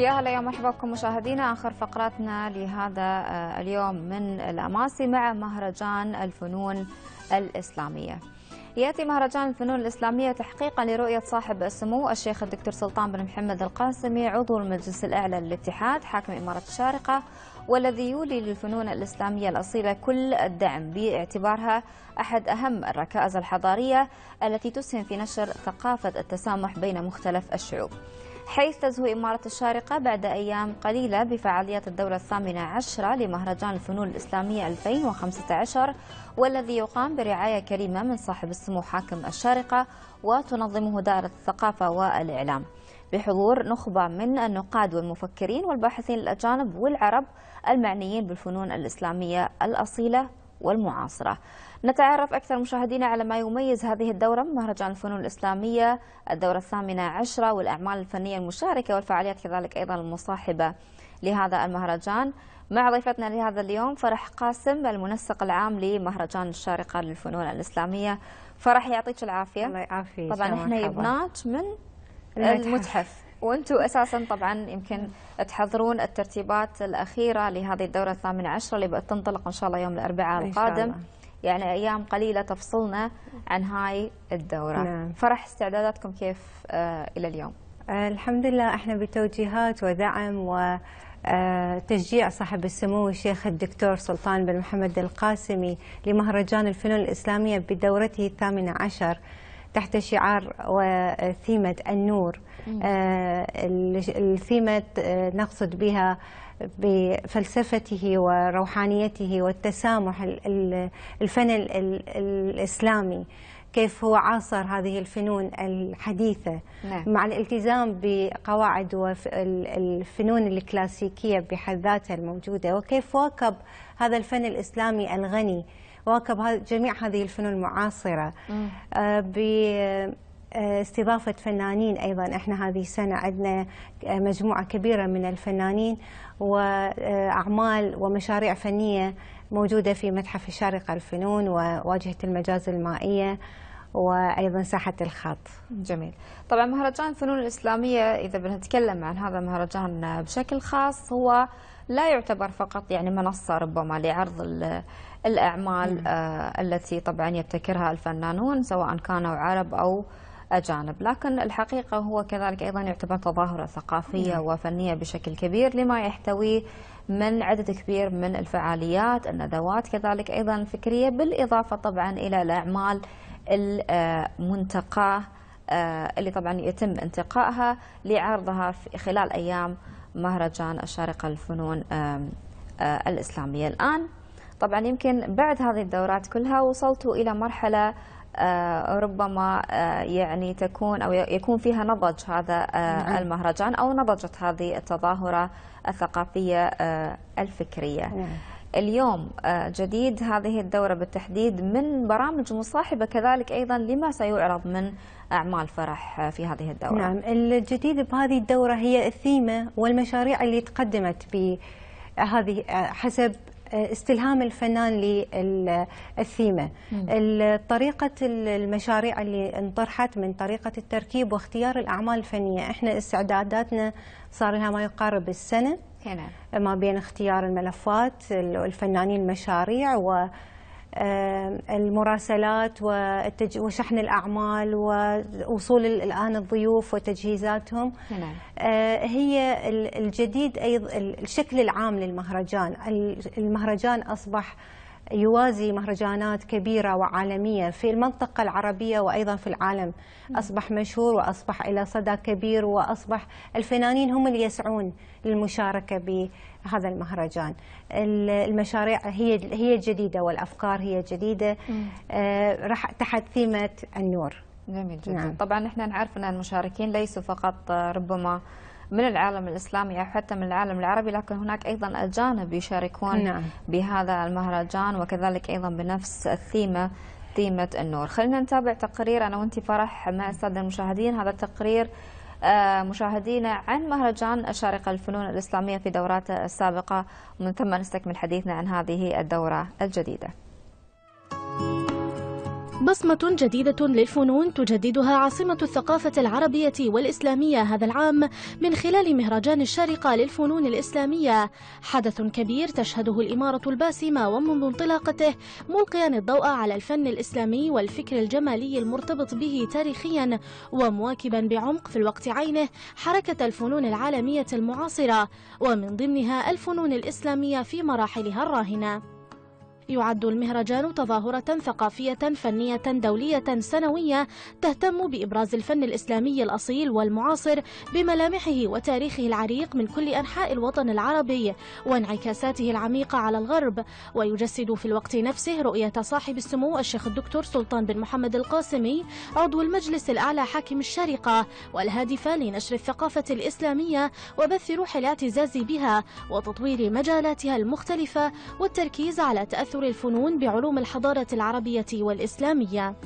يا هلا يا مرحبا بكم مشاهدينا اخر فقراتنا لهذا آه، اليوم من الاماسي مع مهرجان الفنون الاسلاميه. ياتي مهرجان الفنون الاسلاميه تحقيقا لرؤيه صاحب السمو الشيخ الدكتور سلطان بن محمد القاسمي عضو المجلس الاعلى للاتحاد حاكم اماره الشارقه والذي يولي للفنون الإسلامية الأصيلة كل الدعم باعتبارها أحد أهم الركائز الحضارية التي تسهم في نشر ثقافة التسامح بين مختلف الشعوب حيث تزهو إمارة الشارقة بعد أيام قليلة بفعاليات الدورة الثامنة عشرة لمهرجان الفنون الإسلامية 2015 والذي يقام برعاية كريمة من صاحب السمو حاكم الشارقة وتنظمه دائرة الثقافة والإعلام بحضور نخبة من النقاد والمفكرين والباحثين الأجانب والعرب المعنيين بالفنون الإسلامية الأصيلة والمعاصرة نتعرف أكثر مشاهدينا على ما يميز هذه الدورة من مهرجان الفنون الإسلامية الدورة الثامنة عشرة والأعمال الفنية المشاركة والفعاليات كذلك أيضا المصاحبة لهذا المهرجان مع ضيفتنا لهذا اليوم فرح قاسم المنسق العام لمهرجان الشارقة للفنون الإسلامية فرح يعطيك العافية الله يعافيك طبعا احنا يبنات من المتحف وانتم اساسا طبعا يمكن تحضرون الترتيبات الاخيره لهذه الدوره الثامنه عشره اللي بتنطلق ان شاء الله يوم الاربعاء القادم يعني ايام قليله تفصلنا عن هاي الدوره نعم. فرح استعداداتكم كيف آه الى اليوم آه، الحمد لله احنا بتوجيهات ودعم و آه، تشجيع صاحب السمو الشيخ الدكتور سلطان بن محمد القاسمي لمهرجان الفنون الإسلامية بدورته الثامنة عشر تحت شعار وثيمة النور آه، الثيمة آه، نقصد بها بفلسفته وروحانيته والتسامح الفن الإسلامي كيف هو عاصر هذه الفنون الحديثة نعم. مع الالتزام بقواعد الفنون الكلاسيكية بحد ذاتها الموجودة وكيف واكب هذا الفن الإسلامي الغني واكب جميع هذه الفنون المعاصرة آه، باستضافة آه، فنانين أيضا إحنا هذه السنة عندنا آه، مجموعة كبيرة من الفنانين وأعمال ومشاريع فنية موجودة في متحف الشارقة الفنون وواجهة المجاز المائية وايضا ساحه الخط. جميل. طبعا مهرجان الفنون الاسلاميه اذا بنتكلم عن هذا المهرجان بشكل خاص هو لا يعتبر فقط يعني منصة ربما لعرض الأعمال آه، التي طبعا يبتكرها الفنانون سواء كانوا عرب أو أجانب لكن الحقيقة هو كذلك أيضا يعتبر تظاهرة ثقافية وفنية بشكل كبير لما يحتويه من عدد كبير من الفعاليات الندوات كذلك أيضا فكرية بالإضافة طبعا إلى الأعمال المنتقاه آه، اللي طبعا يتم انتقائها لعرضها خلال أيام مهرجان الشارقة للفنون آه، الإسلامية الآن طبعا يمكن بعد هذه الدورات كلها وصلت إلى مرحلة آه، ربما آه، يعني تكون أو يكون فيها نضج هذا نعم. المهرجان أو نضجت هذه التظاهرة الثقافية الفكرية نعم. اليوم آه، جديد هذه الدورة بالتحديد من برامج مصاحبة كذلك أيضا لما سيعرض من أعمال فرح آه، في هذه الدورة نعم الجديد بهذه الدورة هي الثيمة والمشاريع اللي تقدمت بهذه آه، حسب استلهام الفنان للثيمة طريقة المشاريع اللي انطرحت من طريقة التركيب واختيار الأعمال الفنية احنا استعداداتنا صار لها ما يقارب السنة هنا نعم. ما بين اختيار الملفات الفنانين المشاريع و المراسلات وشحن الأعمال ووصول الآن الضيوف وتجهيزاتهم نعم. آه، هي الجديد أيضا الشكل العام للمهرجان المهرجان أصبح يوازي مهرجانات كبيرة وعالمية في المنطقة العربية وأيضا في العالم أصبح مشهور وأصبح إلى صدى كبير وأصبح الفنانين هم اللي يسعون للمشاركة بهذا المهرجان المشاريع هي هي الجديدة والأفكار هي الجديدة آه، راح تحت ثيمة النور جميل جدا نعم. طبعا احنا نعرف ان المشاركين ليسوا فقط آه، ربما من العالم الإسلامي أو حتى من العالم العربي لكن هناك أيضا أجانب يشاركون نعم. بهذا المهرجان وكذلك أيضا بنفس الثيمة ثيمة النور خلينا نتابع تقرير أنا وأنت فرح مع السادة المشاهدين هذا التقرير آه، مشاهدينا عن مهرجان الشارقة للفنون الإسلامية في دوراته السابقة ومن ثم نستكمل حديثنا عن هذه الدورة الجديدة بصمة جديدة للفنون تجددها عاصمة الثقافة العربية والإسلامية هذا العام من خلال مهرجان الشارقة للفنون الإسلامية حدث كبير تشهده الإمارة الباسمة ومنذ انطلاقته ملقيا الضوء على الفن الإسلامي والفكر الجمالي المرتبط به تاريخيا ومواكبا بعمق في الوقت عينه حركة الفنون العالمية المعاصرة ومن ضمنها الفنون الإسلامية في مراحلها الراهنة يعد المهرجان تظاهرة ثقافية فنية دولية سنوية تهتم بإبراز الفن الإسلامي الأصيل والمعاصر بملامحه وتاريخه العريق من كل أنحاء الوطن العربي وانعكاساته العميقة على الغرب ويجسد في الوقت نفسه رؤية صاحب السمو الشيخ الدكتور سلطان بن محمد القاسمي عضو المجلس الأعلى حاكم الشارقة والهادفة لنشر الثقافة الإسلامية وبث روح الاعتزاز بها وتطوير مجالاتها المختلفة والتركيز على تأثر تأثر الفنون بعلوم الحضارة العربية والإسلامية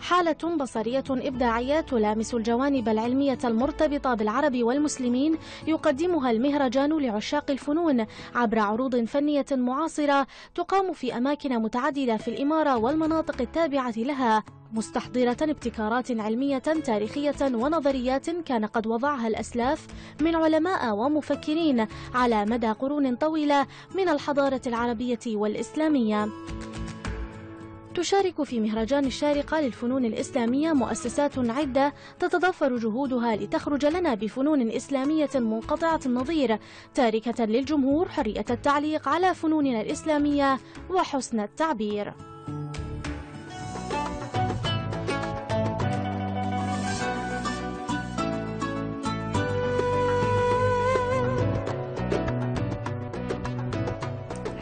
حالة بصرية إبداعية تلامس الجوانب العلمية المرتبطة بالعرب والمسلمين يقدمها المهرجان لعشاق الفنون عبر عروض فنية معاصرة تقام في أماكن متعددة في الإمارة والمناطق التابعة لها مستحضرة ابتكارات علمية تاريخية ونظريات كان قد وضعها الأسلاف من علماء ومفكرين على مدى قرون طويلة من الحضارة العربية والإسلامية تشارك في مهرجان الشارقة للفنون الإسلامية مؤسسات عدة تتضافر جهودها لتخرج لنا بفنون إسلامية منقطعة النظير تاركة للجمهور حرية التعليق على فنوننا الإسلامية وحسن التعبير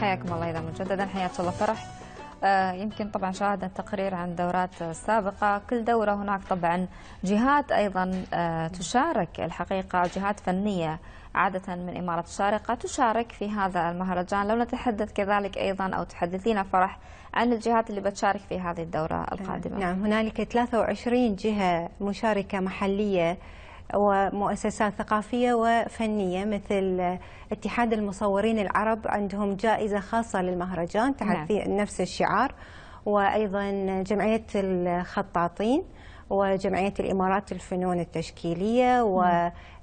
حياكم الله إذا مجددا حياة الله فرح آه، يمكن طبعا شاهدنا التقرير عن دورات سابقة كل دورة هناك طبعا جهات أيضا آه، تشارك الحقيقة جهات فنية عادة من إمارة الشارقة تشارك في هذا المهرجان لو نتحدث كذلك أيضا أو تحدثينا فرح عن الجهات اللي بتشارك في هذه الدورة القادمة نعم هنالك 23 جهة مشاركة محلية ومؤسسات ثقافية وفنية مثل اتحاد المصورين العرب عندهم جائزة خاصة للمهرجان تحت نعم. نفس الشعار وأيضا جمعية الخطاطين وجمعية الإمارات الفنون التشكيلية نعم.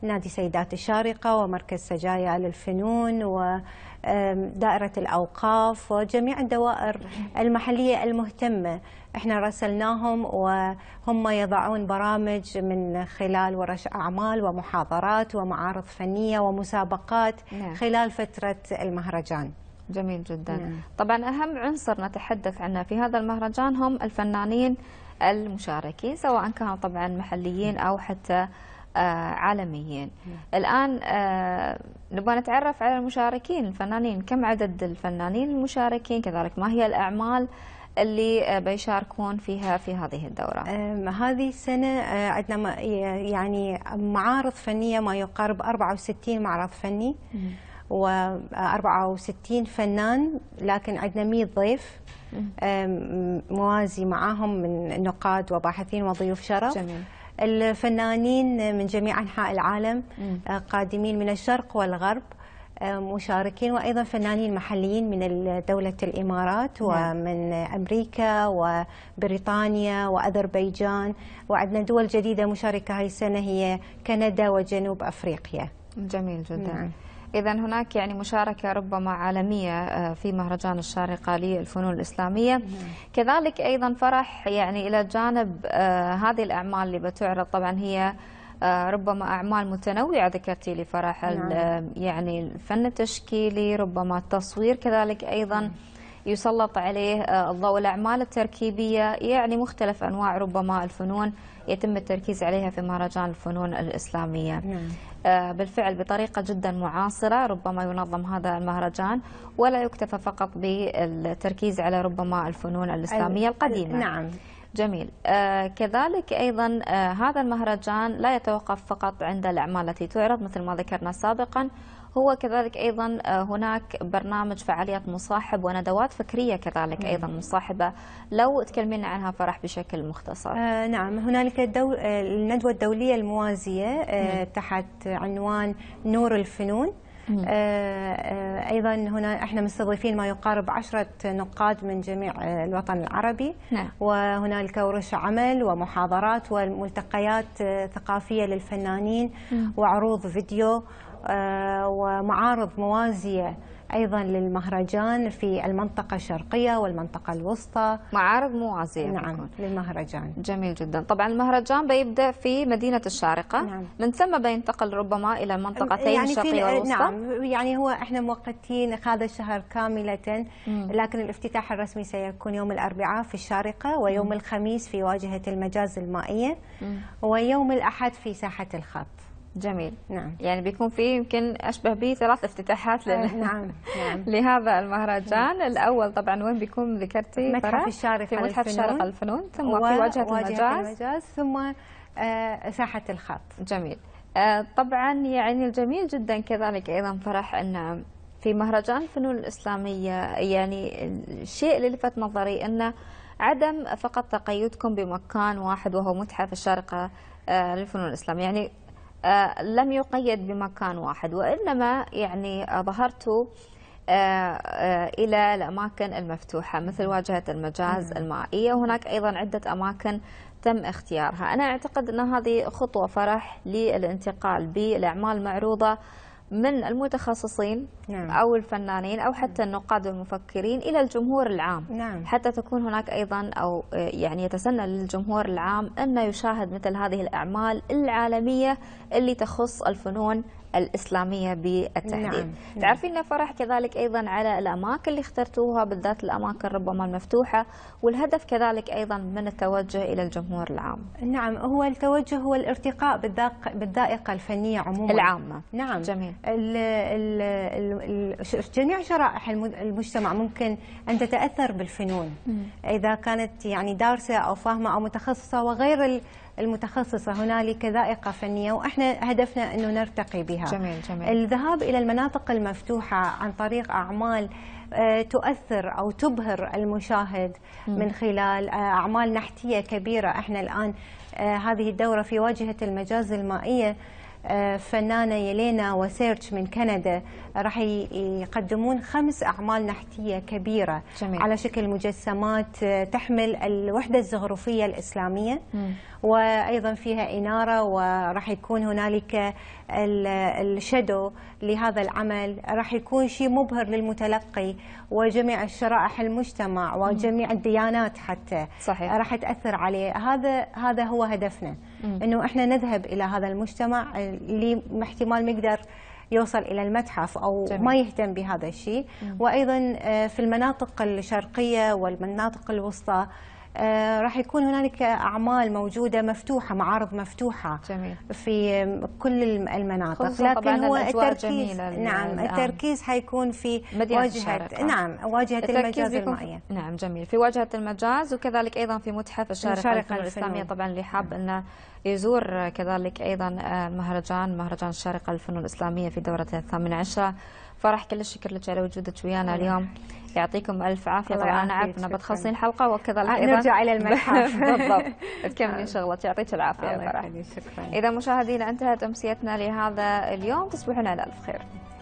ونادي سيدات الشارقة ومركز سجايا للفنون ودائرة الأوقاف وجميع الدوائر نعم. المحلية المهتمة احنا راسلناهم وهم يضعون برامج من خلال ورش اعمال ومحاضرات ومعارض فنيه ومسابقات نعم. خلال فتره المهرجان. جميل جدا. نعم. طبعا اهم عنصر نتحدث عنه في هذا المهرجان هم الفنانين المشاركين سواء كانوا طبعا محليين او حتى آه، عالميين نعم. الآن آه، نبغى نتعرف على المشاركين الفنانين كم عدد الفنانين المشاركين كذلك ما هي الأعمال اللي آه، بيشاركون فيها في هذه الدورة آه، هذه السنة آه، عندنا يعني معارض فنية ما يقارب 64 معرض فني و64 فنان لكن عندنا 100 ضيف موازي معاهم من نقاد وباحثين وضيوف شرف جميل. الفنانين من جميع أنحاء العالم قادمين من الشرق والغرب مشاركين وايضا فنانين محليين من دوله الامارات نعم. ومن امريكا وبريطانيا واذربيجان وعندنا دول جديده مشاركه هاي السنه هي كندا وجنوب افريقيا. جميل جدا. نعم. إذا هناك يعني مشاركة ربما عالمية آه، في مهرجان الشارقة للفنون الإسلامية نعم. كذلك أيضا فرح يعني إلى جانب آه، هذه الأعمال اللي بتعرض طبعا هي آه، ربما أعمال متنوعة ذكرتي لي فرح نعم. آه، يعني الفن التشكيلي ربما التصوير كذلك أيضا نعم. يسلط عليه آه، الضوء الأعمال التركيبية يعني مختلف أنواع ربما الفنون يتم التركيز عليها في مهرجان الفنون الإسلامية نعم. بالفعل بطريقة جدا معاصرة ربما ينظم هذا المهرجان ولا يكتفى فقط بالتركيز على ربما الفنون الإسلامية القديمة نعم جميل آه، كذلك أيضا آه، هذا المهرجان لا يتوقف فقط عند الأعمال التي تعرض مثل ما ذكرنا سابقا هو كذلك أيضا آه، هناك برنامج فعاليات مصاحب وندوات فكرية كذلك أيضا مصاحبة لو تكلمينا عنها فرح بشكل مختصر نعم هنالك الدو... الندوة الدولية الموازية تحت عنوان نور الفنون آه، آه، ايضا هنا احنا مستضيفين ما يقارب عشرة نقاد من جميع آه، الوطن العربي نعم. وهنالك ورش عمل ومحاضرات وملتقيات ثقافيه للفنانين وعروض فيديو ومعارض موازيه أيضا للمهرجان في المنطقة الشرقية والمنطقة الوسطى معارض موازية نعم بيكون. للمهرجان جميل جدا طبعا المهرجان بيبدأ في مدينة الشارقة نعم. من ثم بينتقل ربما إلى منطقتين يعني الشرقية والوسطى نعم يعني هو احنا مؤقتين هذا الشهر كاملة مم. لكن الافتتاح الرسمي سيكون يوم الأربعاء في الشارقة ويوم مم. الخميس في واجهة المجاز المائية مم. ويوم الأحد في ساحة الخط جميل نعم يعني بيكون في يمكن اشبه به ثلاث افتتاحات إيه، لل... نعم نعم لهذا المهرجان نعم. الاول طبعا وين بيكون ذكرتي متحف الشارقه في متحف الشارقه الفنون ثم و... في واجهه, واجهة المجاز. المجاز ثم آه ساحه الخط جميل آه طبعا يعني الجميل جدا كذلك ايضا فرح ان في مهرجان الفنون الاسلاميه يعني الشيء اللي لفت نظري انه عدم فقط تقيدكم بمكان واحد وهو متحف الشارقه آه، للفنون الاسلاميه يعني آه، لم يقيد بمكان واحد وإنما يعني ظهرت آه، آه، إلى الأماكن المفتوحة مثل واجهة المجاز المائية وهناك أيضا عدة أماكن تم اختيارها أنا أعتقد أن هذه خطوة فرح للانتقال بالأعمال المعروضه من المتخصصين نعم. أو الفنانين أو حتى نعم. النقاد والمفكرين إلى الجمهور العام نعم. حتى تكون هناك أيضا أو آه، يعني يتسنى للجمهور العام أن يشاهد مثل هذه الأعمال العالمية اللي تخص الفنون الإسلامية بالتحديد نعم. نعم. تعرفين فرح كذلك أيضا على الأماكن اللي اخترتوها بالذات الأماكن ربما المفتوحة والهدف كذلك أيضا من التوجه إلى الجمهور العام نعم هو التوجه هو الارتقاء بالذائقة الفنية عموما العامة نعم جميل ال ال جميع شرائح المجتمع ممكن أن تتأثر بالفنون إذا كانت يعني دارسة أو فاهمة أو متخصصة وغير المتخصصة هنالك ذائقة فنية وإحنا هدفنا أنه نرتقي بها جميل جميل. الذهاب إلى المناطق المفتوحة عن طريق أعمال آه، تؤثر أو تبهر المشاهد من خلال آه، أعمال نحتية كبيرة إحنا الآن آه، هذه الدورة في واجهة المجاز المائية فنانة يلينا وسيرش من كندا راح يقدمون خمس أعمال نحتية كبيرة جميل. على شكل مجسمات آه، تحمل الوحدة الزغرفية الإسلامية م. وأيضا فيها إنارة وراح يكون هنالك الشادو لهذا العمل راح يكون شيء مبهر للمتلقي وجميع الشرائح المجتمع وجميع الديانات حتى صحيح. راح تأثر عليه هذا هذا هو هدفنا انه احنا نذهب الى هذا المجتمع آه، اللي احتمال مقدر يوصل الى المتحف او جميل. ما يهتم بهذا الشيء وايضا آه، في المناطق الشرقيه والمناطق الوسطى آه، راح يكون هنالك اعمال موجوده مفتوحه معارض مفتوحه جميل. في كل المناطق لكن هو التركيز نعم الآن. التركيز حيكون في واجهه نعم واجهه المجاز المائيه نعم جميل في واجهه المجاز وكذلك ايضا في متحف الشارقه الاسلاميه طبعا اللي نعم. حاب انه يزور كذلك ايضا آه، مهرجان مهرجان الشارقه للفنون الاسلاميه في دورته الثامنه عشره فرح كل الشكر لك على وجودك ويانا اليوم يعطيكم الف عافيه طبعا انا انه بتخلصين الحلقه وكذلك آه، ايضا نرجع الى المتحف بالضبط تكملين آه. شغلك يعطيك العافيه يا فرح شكرا اذا مشاهدينا انتهت امسيتنا لهذا اليوم تصبحون على الف خير